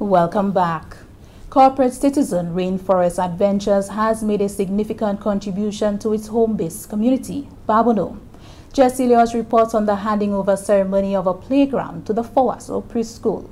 Welcome back. Corporate citizen Rainforest Adventures has made a significant contribution to its home-based community, Babono. Jesse Leos reports on the handing over ceremony of a playground to the Fawaso preschool.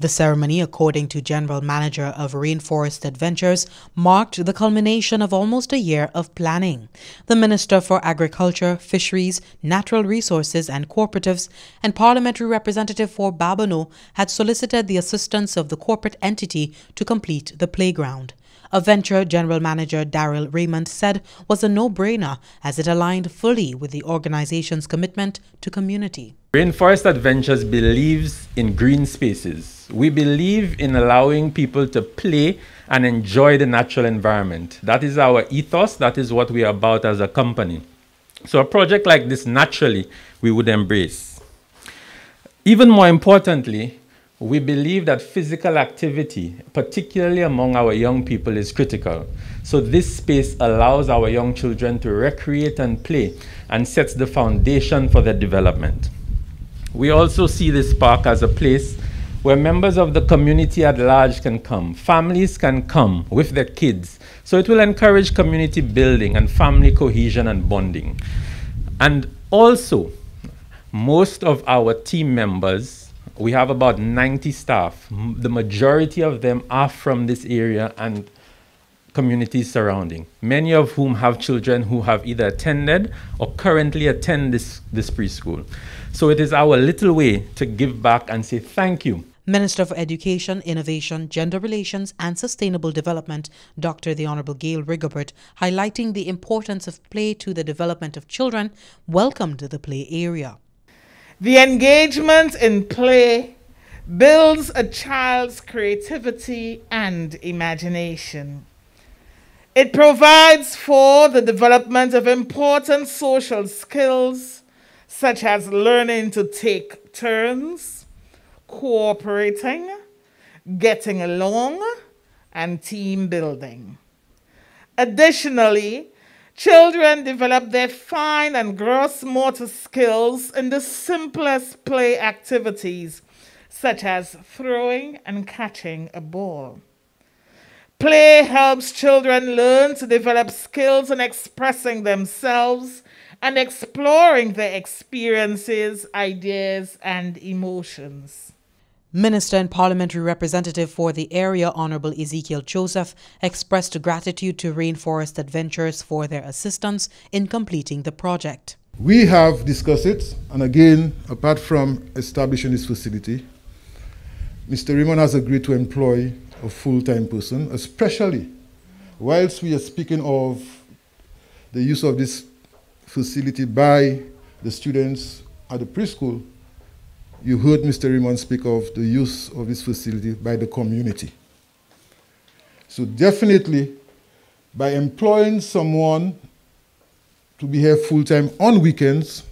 The ceremony, according to General Manager of Rainforest Adventures, marked the culmination of almost a year of planning. The Minister for Agriculture, Fisheries, Natural Resources and Cooperatives and Parliamentary Representative for Babano had solicited the assistance of the corporate entity to complete the playground. Aventure General Manager Daryl Raymond said was a no-brainer as it aligned fully with the organization's commitment to community. Rainforest Adventures believes in green spaces. We believe in allowing people to play and enjoy the natural environment. That is our ethos. That is what we are about as a company. So a project like this, naturally, we would embrace. Even more importantly, we believe that physical activity, particularly among our young people, is critical. So this space allows our young children to recreate and play and sets the foundation for their development. We also see this park as a place where members of the community at large can come. Families can come with their kids. So it will encourage community building and family cohesion and bonding. And also, most of our team members we have about 90 staff. The majority of them are from this area and communities surrounding, many of whom have children who have either attended or currently attend this, this preschool. So it is our little way to give back and say thank you. Minister for Education, Innovation, Gender Relations and Sustainable Development, Dr. the Honorable Gail Rigobert, highlighting the importance of play to the development of children, welcomed the play area. The engagement in play builds a child's creativity and imagination. It provides for the development of important social skills such as learning to take turns, cooperating, getting along, and team building. Additionally, Children develop their fine and gross motor skills in the simplest play activities, such as throwing and catching a ball. Play helps children learn to develop skills in expressing themselves and exploring their experiences, ideas, and emotions. Minister and Parliamentary Representative for the area, Honorable Ezekiel Joseph, expressed gratitude to Rainforest Adventures for their assistance in completing the project. We have discussed it, and again, apart from establishing this facility, Mr. Raymond has agreed to employ a full-time person, especially whilst we are speaking of the use of this facility by the students at the preschool, you heard Mr. Raymond speak of the use of this facility by the community. So definitely, by employing someone to be here full-time on weekends,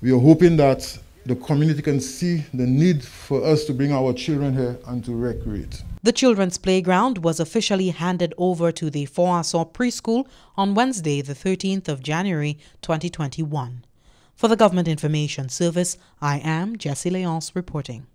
we are hoping that the community can see the need for us to bring our children here and to recreate. The children's playground was officially handed over to the Foasaw preschool on Wednesday, the 13th of January, 2021. For the Government Information Service, I am Jesse Leonce reporting.